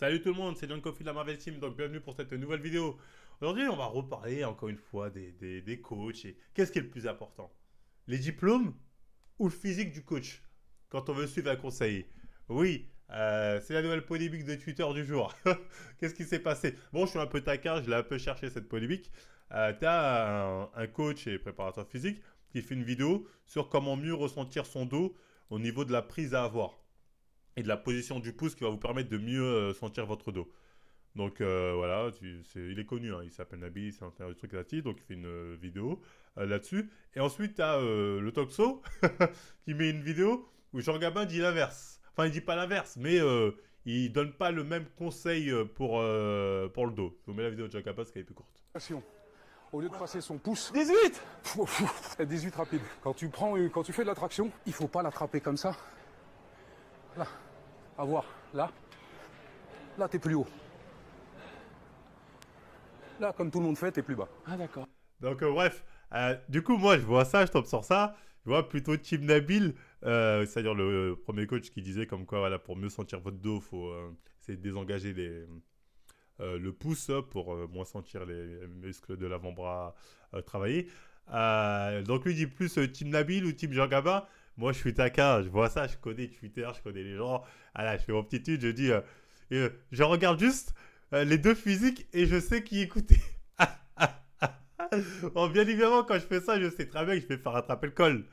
Salut tout le monde, c'est John Coffee de la Marvel Team, donc bienvenue pour cette nouvelle vidéo. Aujourd'hui, on va reparler encore une fois des, coachs qu'est-ce qui est le plus important Les diplômes ou le physique du coach quand on veut suivre un conseiller Oui, euh, c'est la nouvelle polémique de Twitter du jour. qu'est-ce qui s'est passé Bon, je suis un peu taquin, je l'ai un peu cherché cette polémique. Euh, as un coach et préparateur physique qui fait une vidéo sur comment mieux ressentir son dos au niveau de la prise à avoir et de la position du pouce qui va vous permettre de mieux euh, sentir votre dos. Donc euh, voilà, tu, est, il est connu, hein. il s'appelle Nabi, c'est un truc là donc il fait une euh, vidéo là-dessus. Et ensuite, tu as le Toxo qui met une vidéo où Jean Gabin dit l'inverse. Enfin, il dit pas l'inverse, mais il donne pas le même conseil pour, pour le dos. Je vous mets la vidéo de Jean Gabin parce qu'elle est plus courte. Au lieu de passer son pouce. 18 18 rapide. Quand tu prends, quand tu fais de la traction, il faut pas l'attraper comme ça. Là. Voilà à voir. Là, là, es plus haut. Là, comme tout le monde fait, es plus bas. Ah, d'accord. Donc, euh, bref, euh, du coup, moi, je vois ça, je tombe sur ça. Je vois plutôt Tim Nabil, euh, c'est-à-dire le premier coach qui disait comme quoi, voilà, pour mieux sentir votre dos, faut essayer de désengager les, le pouce pour moins sentir les muscles de l'avant-bras travailler. donc, lui dit plus Tim Nabil ou Tim Jean moi, je suis taquin, je vois ça, je connais Twitter, je connais les gens. Ah là, je fais mon petit tut, je dis, euh, euh, je regarde juste euh, les deux physiques et je sais qui écouter. bien évidemment, quand je fais ça, je sais très bien que je vais faire attraper le col.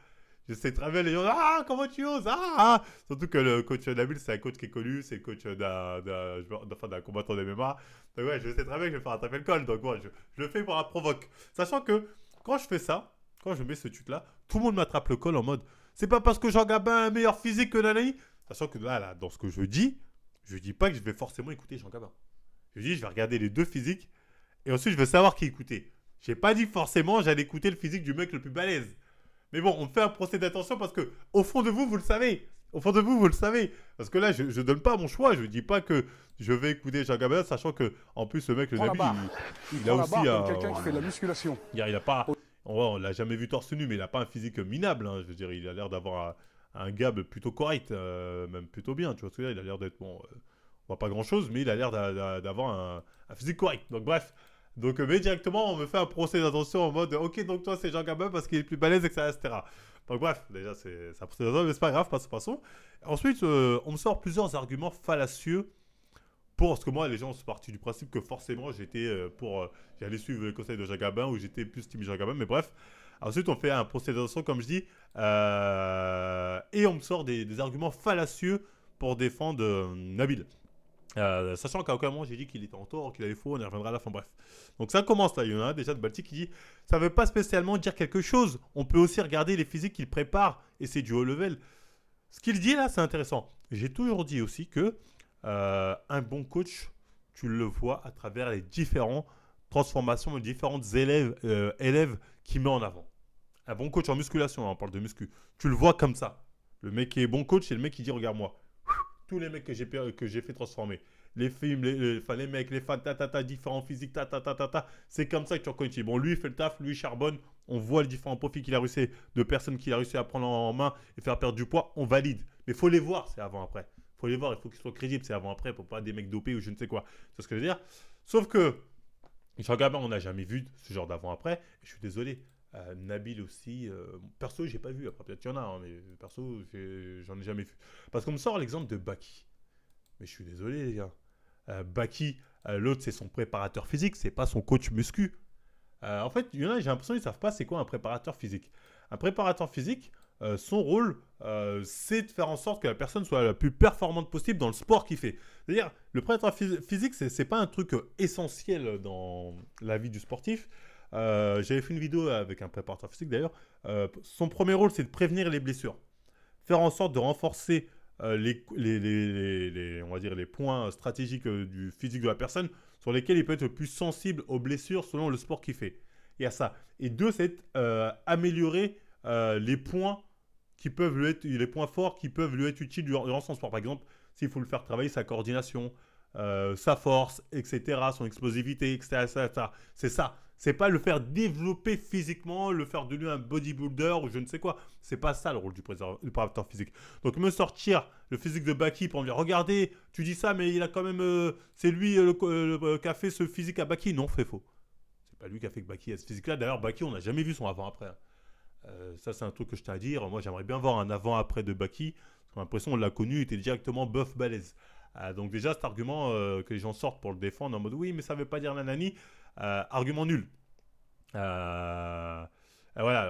Je sais très bien les gens, ah, comment tu oses ah, ah, Surtout que le coach Nabil, c'est un coach qui est connu, c'est le coach d'un, combattant de MMA. Donc, ouais, je sais très bien que je vais faire attraper le col. Donc, moi, je, le fais pour un provoque. Sachant que quand je fais ça, quand je mets ce tut là tout le monde m'attrape le col en mode, c'est pas parce que Jean Gabin a un meilleur physique que Nanaï, Sachant que là, dans ce que je dis, je dis pas que je vais forcément écouter Jean Gabin. Je dis, je vais regarder les deux physiques et ensuite je vais savoir qui écouter. J'ai pas dit forcément j'allais écouter le physique du mec le plus balèze. Mais bon, on fait un procès d'attention parce que au fond de vous, vous le savez. Au fond de vous, vous le savez. Parce que là, je, ne donne pas mon choix. Je dis pas que je vais écouter Jean Gabin, sachant que en plus le mec, le Nabi, il, a aussi Quelqu'un qui fait de la musculation. Il il a pas on, l'a jamais vu torse nu, mais il n'a pas un physique minable. Hein. je veux dire, il a l'air d'avoir un, gab plutôt correct, euh, même plutôt bien. Tu vois ce que je veux dire Il a l'air d'être bon. Euh, voit pas grand chose, mais il a l'air d'avoir un, physique correct. Donc bref. Donc, euh, mais directement, on me fait un procès d'intention en mode Ok, donc toi, c'est Jean Gabin parce qu'il est plus balèze, etc. Donc, bref, déjà, c'est un procès d'attention, mais c'est pas grave, passons, façon. Ensuite, on me sort plusieurs arguments fallacieux pour ce que moi les gens sont partis du principe que forcément j'étais euh, pour euh, j'allais suivre le conseil de Gabin ou j'étais plus Jacques Gabin, mais bref ensuite on fait un procès d'intention comme je dis euh, et on me sort des, arguments fallacieux pour défendre Nabil sachant qu'à aucun moment j'ai dit qu'il était en tort, qu'il avait faux, on y reviendra à la fin, bref. Donc ça commence là, il y en a déjà de Baltic qui dit ça ne veut pas spécialement dire quelque chose, on peut aussi regarder les physiques qu'il prépare, et c'est du haut level. Ce qu'il dit là, c'est intéressant. J'ai toujours dit aussi que euh, un bon coach, tu le vois à travers les différentes transformations, les différentes élèves, euh, élèves qu'il met en avant. Un bon coach en musculation, hein, on parle de muscu, tu le vois comme ça. Le mec qui est bon coach, c'est le mec qui dit Regarde-moi, tous les mecs que j'ai, que j'ai fait transformer, les films, les, les, les mecs, les fans, ta, ta, ta, différents physiques, ta, ta, ta, ta, ta. C'est comme ça que tu reconnais. Bon, lui, il fait le taf, lui, charbonne. On voit les différents profits qu'il a réussi, de personnes qu'il a réussi à prendre en main et faire perdre du poids. On valide. Mais faut les voir, c'est avant, après faut les voir, il faut qu'ils soient crédibles. C'est avant-après, pour pas des mecs dopés ou je ne sais quoi. C'est ce que je veux dire. Sauf que, sur gamin, on n'a jamais vu ce genre d'avant-après. Je suis désolé. Euh, Nabil aussi. perso, euh, perso, j'ai pas vu. Après, peut-être qu'il y en a, hein, mais perso, j'en ai, ai jamais vu. Parce qu'on me sort l'exemple de Baki. Mais je suis désolé, les gars. Euh, Baki, l'autre, c'est son préparateur physique, c'est pas son coach muscu. en fait, il y en a, j'ai l'impression qu'ils savent pas c'est quoi un préparateur physique. Un préparateur physique, euh, son rôle, euh, c'est de faire en sorte que la personne soit la plus performante possible dans le sport qu'il fait. C'est-à-dire, le préparateur physique, c'est n'est pas un truc euh, essentiel dans la vie du sportif. J'avais fait une vidéo avec un préparateur physique d'ailleurs. son premier rôle, c'est de prévenir les blessures, faire en sorte de renforcer les, les, on va dire les points stratégiques du physique de la personne sur lesquels il peut être le plus sensible aux blessures selon le sport qu'il fait. Il y a ça. Et deux, c'est améliorer euh, les points qui peuvent lui être, les points forts qui peuvent lui être utiles durant, son sport. Par exemple, s'il faut le faire travailler sa coordination, euh, sa force, etc., son explosivité, etc. etc. C'est ça. C'est pas le faire développer physiquement, le faire de lui un bodybuilder ou je ne sais quoi. C'est pas ça le rôle du, du physique. Donc me sortir le physique de Baki pour me dire regardez, tu dis ça, mais il a quand même, euh, c'est lui qui a fait ce physique à Baki. Non, c'est faux. C'est pas lui qui a fait que Baki a ce physique-là. D'ailleurs, Baki, on n'a jamais vu son avant-après. Hein. Euh, ça, c'est un truc que je tiens à dire. Moi, j'aimerais bien voir un avant-après de Baki. Parce a l'impression qu'on l'a connu, il était directement boeuf balèze. Euh, donc, déjà, cet argument euh, que les gens sortent pour le défendre en mode oui, mais ça ne veut pas dire nanani, argument nul. voilà,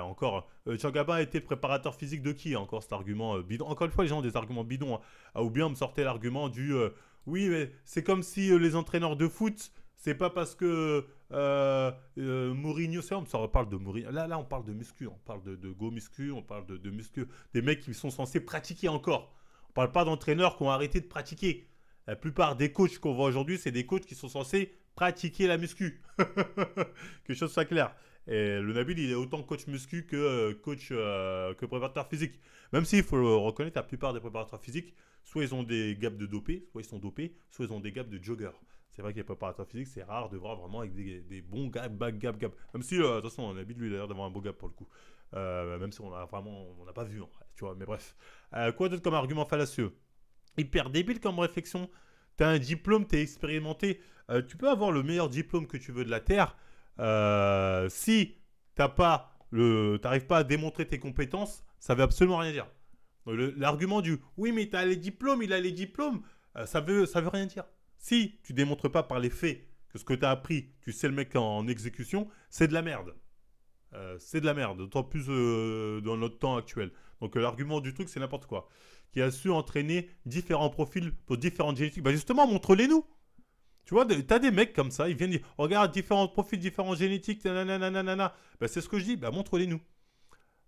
encore. Changaba été préparateur physique de qui Encore cet argument bidon. Encore une fois, les gens ont des arguments bidons. Hein. Ah, ou bien on me sortait l'argument du oui, mais c'est comme si les entraîneurs de foot c'est pas parce que euh, euh, Mourinho, ça on de Mourinho. Là, là, on parle de muscu, on parle de, go muscu, on parle de, muscu. Des mecs qui sont censés pratiquer encore. On parle pas d'entraîneurs qui ont arrêté de pratiquer. La plupart des coachs qu'on voit aujourd'hui, c'est des coachs qui sont censés pratiquer la muscu. que chose soit clair. Et le Nabil, il est autant coach muscu que euh, coach que préparateur physique. Même s'il faut reconnaître, la plupart des préparateurs physiques, soit ils ont des gaps de dopé, soit ils sont dopés, soit ils ont des gaps de jogger. C'est vrai qu'il n'y a pas préparateur physique, c'est rare de voir vraiment avec des, bons gaps, gaps, gap, gap. Même si, euh, toute façon, on a lui d'ailleurs d'avoir un beau gap pour le coup. Euh, même si on a vraiment, on n'a pas vu, tu vois, mais bref. Euh, quoi d'autre comme argument fallacieux Hyper débile comme réflexion. Tu as un diplôme, tu es expérimenté. tu peux avoir le meilleur diplôme que tu veux de la Terre. si t'as pas pas à démontrer tes compétences, ça veut absolument rien dire. L'argument du oui, mais as les diplômes, il a les diplômes, ça veut, ça veut rien dire. Si tu démontres pas par les faits que ce que tu as appris, tu sais le mec en, exécution, c'est de la merde. Euh, c'est de la merde, d'autant plus euh, dans notre temps actuel. Donc euh, l'argument du truc, c'est n'importe quoi. Qui a su entraîner différents profils pour différentes génétiques. Bah justement, montre-les-nous. Tu vois, t'as des mecs comme ça, ils viennent dire, regarde, différents profils, différents génétiques, Bah, c'est ce que je dis, bah, montre-les-nous.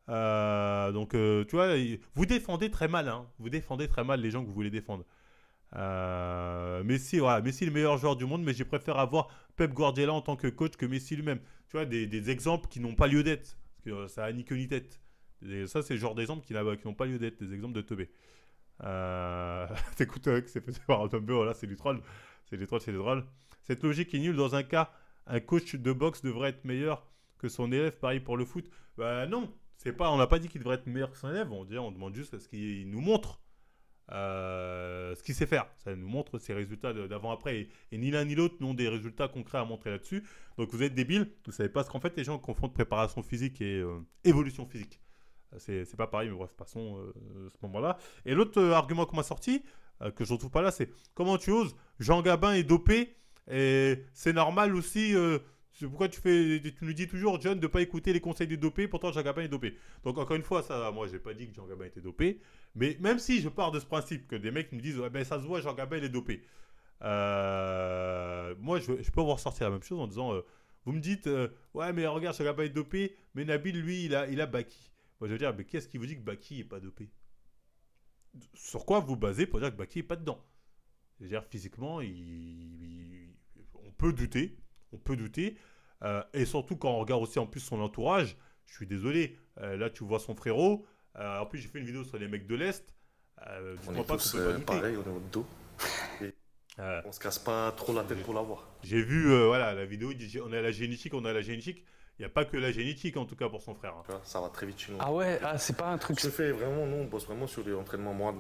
donc, tu vois, vous défendez très mal, hein. Vous défendez très mal les gens que vous voulez défendre. Euh, Messi, le meilleur joueur du monde, mais j'ai préféré avoir Pep Guardiola en tant que coach que Messi lui-même. Tu vois, des, exemples qui n'ont pas lieu d'être. Parce que euh, ça a ni queue ni tête. ça, c'est le genre d'exemple qui, n'ont pas lieu d'être, des exemples de tobe euh, hein, c'est fait par un c'est du troll. C'est des troll. c'est Cette logique est nulle. Dans un cas, un coach de boxe devrait être meilleur que son élève. Pareil pour le foot. Bah non, c'est pas, on n'a pas dit qu'il devrait être meilleur que son élève. On, dit, on demande juste à ce qu'il nous montre euh, ce qu'il sait faire. Ça nous montre ses résultats d'avant-après. Et, ni l'un ni l'autre n'ont des résultats concrets à montrer là-dessus. Donc vous êtes débile, vous savez pas ce qu'en fait les gens confondent préparation physique et euh, évolution physique. Euh, c'est pas pareil, mais bref, passons à ce moment-là. Et l'autre argument qu'on m'a sorti, que je retrouve pas là, c'est comment tu oses Jean Gabin est dopé et c'est normal aussi pourquoi tu, fais, tu nous dis toujours, John, de ne pas écouter les conseils des dopés, pourtant Jean Gabin est dopé. Donc encore une fois, ça, moi, j'ai pas dit que Jean Gabin était dopé, mais même si je pars de ce principe que des mecs nous disent, ben ça se voit, Jean Gabin, est dopé. Euh, moi, je, peux vous ressortir la même chose en disant, euh, vous me dites, euh, ouais, mais regarde, Jean Gabin est dopé, mais Nabil, lui, il a, il a Baki. Moi, je veux dire, mais qu'est-ce qui vous dit que Baki n'est pas dopé Sur quoi vous basez pour dire que Baki n'est pas dedans C'est-à-dire, physiquement, on peut douter, peut douter. Euh, et surtout quand on regarde aussi en plus son entourage, je suis désolé, euh, là tu vois son frérot. Euh, en plus, j'ai fait une vidéo sur les mecs de l'Est. on est tous on est au dos. on se casse pas trop la tête pour l'avoir. J'ai vu voilà, la vidéo, on a la génétique, on est à la génétique. Il n'y a pas que la génétique, en tout cas, pour son frère. Hein. Ça va très vite chez nous. Ah ouais, ah, c'est pas un truc. Je fais vraiment, non, on bosse vraiment sur les entraînements. Moi,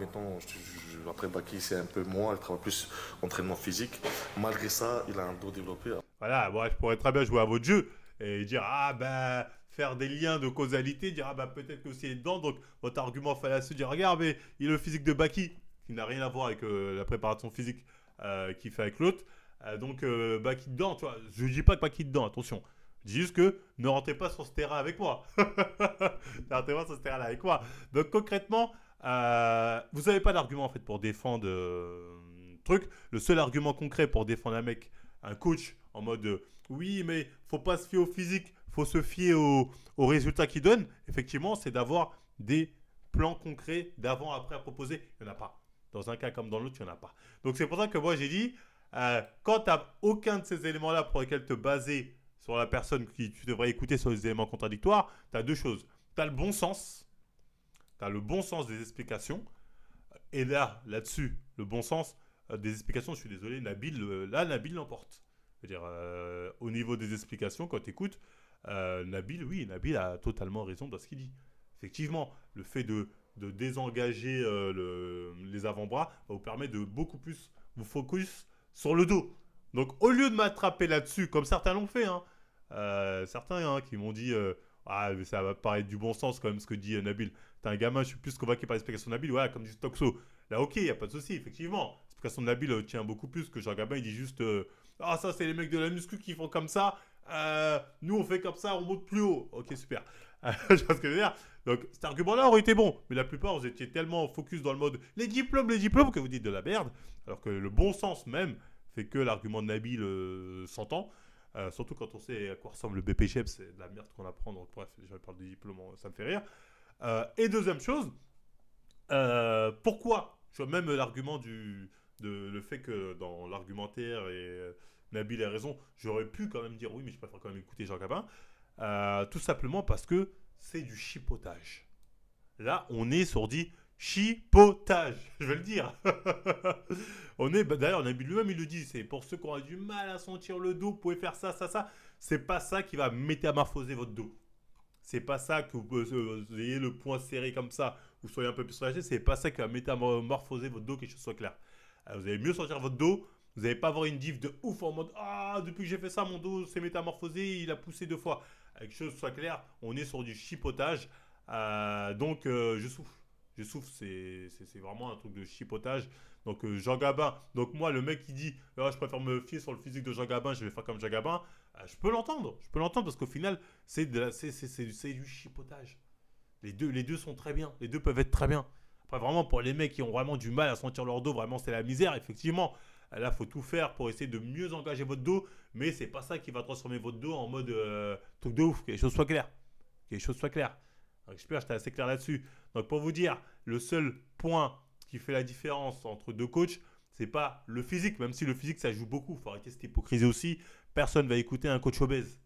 après Baki, c'est un peu moins, Il travaille plus entraînement physique. Malgré ça, il a un dos développé. Hein. Voilà, moi, je pourrais très bien jouer à votre jeu et dire Ah, ben, faire des liens de causalité, dire Ah, ben, peut-être que c'est dedans. Donc, votre argument fallacieux, dire Regarde, mais il a le physique de Baki, qui n'a rien à voir avec euh, la préparation physique euh, qu'il fait avec l'autre. Euh, donc, Baki dedans, tu vois. Je dis pas que Baki dedans, attention dis juste que ne rentrez pas sur ce terrain avec moi. ne rentrez pas sur ce terrain-là avec moi. Donc concrètement, euh, vous n'avez pas d'argument en fait pour défendre euh, truc. Le seul argument concret pour défendre un mec, un coach, en mode euh, oui, mais faut pas se fier au physique, faut se fier aux au résultats qu'il donne. Effectivement, c'est d'avoir des plans concrets d'avant-après à proposer. Il n'y en a pas. Dans un cas comme dans l'autre, il n'y en a pas. Donc c'est pour ça que moi j'ai dit, euh, quand tu n'as aucun de ces éléments-là pour lesquels te baser sur la personne qui tu devrais écouter sur les éléments contradictoires, tu as deux choses. Tu as le bon sens, tu as le bon sens des explications, et là, là-dessus, le bon sens euh, des explications, je suis désolé, Nabil, là, Nabil l'emporte. C'est-à-dire, euh, au niveau des explications, quand tu écoutes, euh, Nabil, oui, Nabil a totalement raison dans ce qu'il dit. Effectivement, le fait de, désengager le, les avant-bras vous permet de beaucoup plus vous focus sur le dos. Donc, au lieu de m'attraper là-dessus, comme certains l'ont fait, hein, euh, certains hein, qui m'ont dit euh, ah, ça va paraître du bon sens quand même ce que dit euh, Nabil. T'es un gamin, je suis plus convaincu par l'explication de Nabil. Ouais, comme dit Toxo. Là, ok, y a pas de souci, effectivement. L'explication de Nabil tient beaucoup plus que jean gamin. Il dit juste Ah, ça, c'est les mecs de la muscu qui font comme ça. nous, on fait comme ça, on monte plus haut. Ok, super. je pas ce que je veux dire. Donc, cet argument-là aurait été bon. Mais la plupart, vous étiez tellement focus dans le mode les diplômes, les diplômes, que vous dites de la merde. Alors que le bon sens même fait que l'argument de Nabil s'entend. Euh, surtout quand on sait à quoi ressemble le BPCHEP, e c'est de la merde qu'on apprend. Donc, bref, je parle du diplôme, euh, ça me fait rire. Euh, et deuxième chose, pourquoi Je même l'argument du. le fait que dans l'argumentaire, et Nabil a raison, j'aurais pu quand même dire oui, mais je préfère quand même écouter Jean Gabin. tout simplement parce que c'est du chipotage. Là, on est sur dit chipotage, je vais le dire. on est, bah, d'ailleurs, on a lui-même, il le dit, c'est pour ceux qui ont du mal à sentir le dos, vous pouvez faire ça, ça, ça. C'est pas ça qui va métamorphoser votre dos. C'est pas ça que vous, euh, ayez le poing serré comme ça, vous soyez un peu plus relâché. C'est pas ça qui va métamorphoser votre dos, que ce soit clair. Euh, vous allez mieux sentir votre dos. Vous n'allez pas avoir une diff de ouf en mode Ah, depuis que j'ai fait ça, mon dos s'est métamorphosé, il a poussé deux fois. Euh, que chose soit clair, on est sur du chipotage. donc, je souffle. Je souffre, c'est vraiment un truc de chipotage. Donc euh, Jean Gabin, donc moi le mec qui dit ah, je préfère me fier sur le physique de Jean Gabin, je vais faire comme Jean Gabin, euh, je peux l'entendre, je peux l'entendre parce qu'au final c'est du chipotage. Les deux, les deux sont très bien, les deux peuvent être très bien. Après vraiment pour les mecs qui ont vraiment du mal à sentir leur dos, vraiment c'est la misère effectivement. Euh, là, faut tout faire pour essayer de mieux engager votre dos, mais c'est pas ça qui va transformer votre dos en mode truc de ouf. Que les choses soient claires. Que les choses soient claires j'espère que j'étais assez clair là-dessus. Donc pour vous dire, le seul point qui fait la différence entre deux coachs, c'est pas le physique, même si le physique ça joue beaucoup. Il faut arrêter cette hypocrisie aussi. Personne va écouter un coach obèse.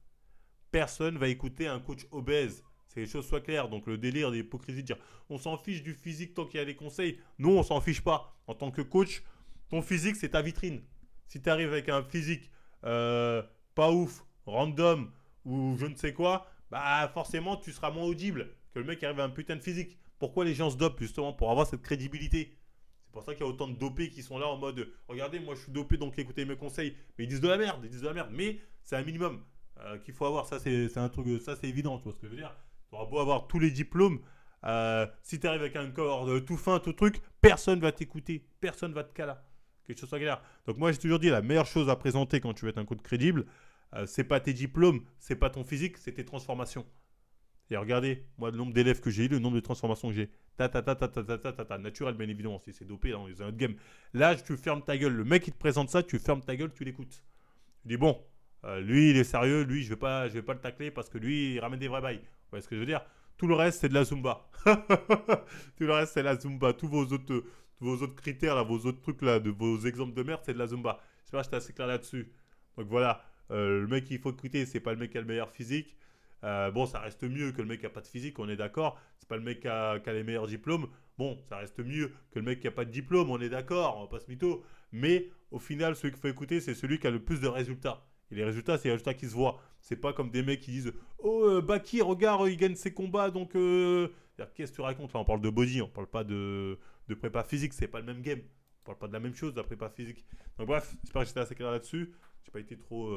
Personne va écouter un coach obèse. C'est que les choses soient claires. Donc le délire d'hypocrisie de dire on s'en fiche du physique tant qu'il y a des conseils. Non, on s'en fiche pas. En tant que coach, ton physique c'est ta vitrine. Si tu arrives avec un physique euh, pas ouf, random ou je ne sais quoi, bah forcément tu seras moins audible que le mec arrive à un putain de physique. Pourquoi les gens se dopent justement pour avoir cette crédibilité C'est pour ça qu'il y a autant de dopés qui sont là en mode regardez, moi je suis dopé donc écoutez mes conseils. Mais ils disent de la merde, ils disent de la merde. Mais c'est un minimum euh, qu'il faut avoir. Ça c'est un truc, ça c'est évident. Tu vois ce que je veux dire Tu auras beau avoir tous les diplômes. Euh, si tu arrives avec un corps tout fin, tout truc, personne va t'écouter, personne va te caler. Quelque chose soit galère. Donc moi j'ai toujours dit la meilleure chose à présenter quand tu veux être un coach crédible, ce euh, c'est pas tes diplômes, c'est pas ton physique, c'est tes transformations. Et regardez, moi, le nombre d'élèves que j'ai eu, le nombre de transformations que j'ai. Ta ta ta ta ta ta ta ta Naturel, bien évidemment, c'est dopé, hein, dans les autres games. game. Là, tu fermes ta gueule. Le mec, il te présente ça, tu fermes ta gueule, tu l'écoutes. Tu dis, bon, euh, lui, il est sérieux, lui, je vais pas, je vais pas le tacler parce que lui, il ramène des vrais bails. Vous voyez ce que je veux dire Tout le reste, c'est de la Zumba. Tout le reste, c'est la Zumba. Tous vos autres, vos autres critères, là, vos autres trucs, là, de vos exemples de merde, c'est de la Zumba. C'est pas j'étais assez clair là-dessus. Donc voilà, euh, le mec il faut écouter, c'est pas le mec qui a le meilleur physique euh, bon, ça reste mieux que le mec qui a pas de physique, on est d'accord. C'est pas le mec qui a, les meilleurs diplômes. Bon, ça reste mieux que le mec qui a pas de diplôme, on est d'accord, on passe pas mytho. Mais au final, celui qu'il faut écouter, c'est celui qui a le plus de résultats. Et les résultats, c'est les résultats qui se voient. C'est pas comme des mecs qui disent Oh, euh, Baki, regarde, il gagne ses combats, donc. Euh, qu'est-ce que tu racontes on parle de body, on parle pas de, de prépa physique, c'est pas le même game. On parle pas de la même chose, de la prépa physique. Donc, bref, j'espère que j'étais assez clair là-dessus. J'ai pas été trop,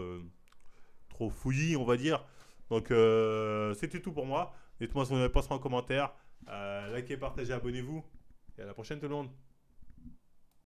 trop fouillis, on va dire. Donc, euh, c'était tout pour moi. Dites-moi ce que vous en avez pensé en commentaire. Euh, likez, partagez, abonnez-vous. Et à la prochaine tout le monde.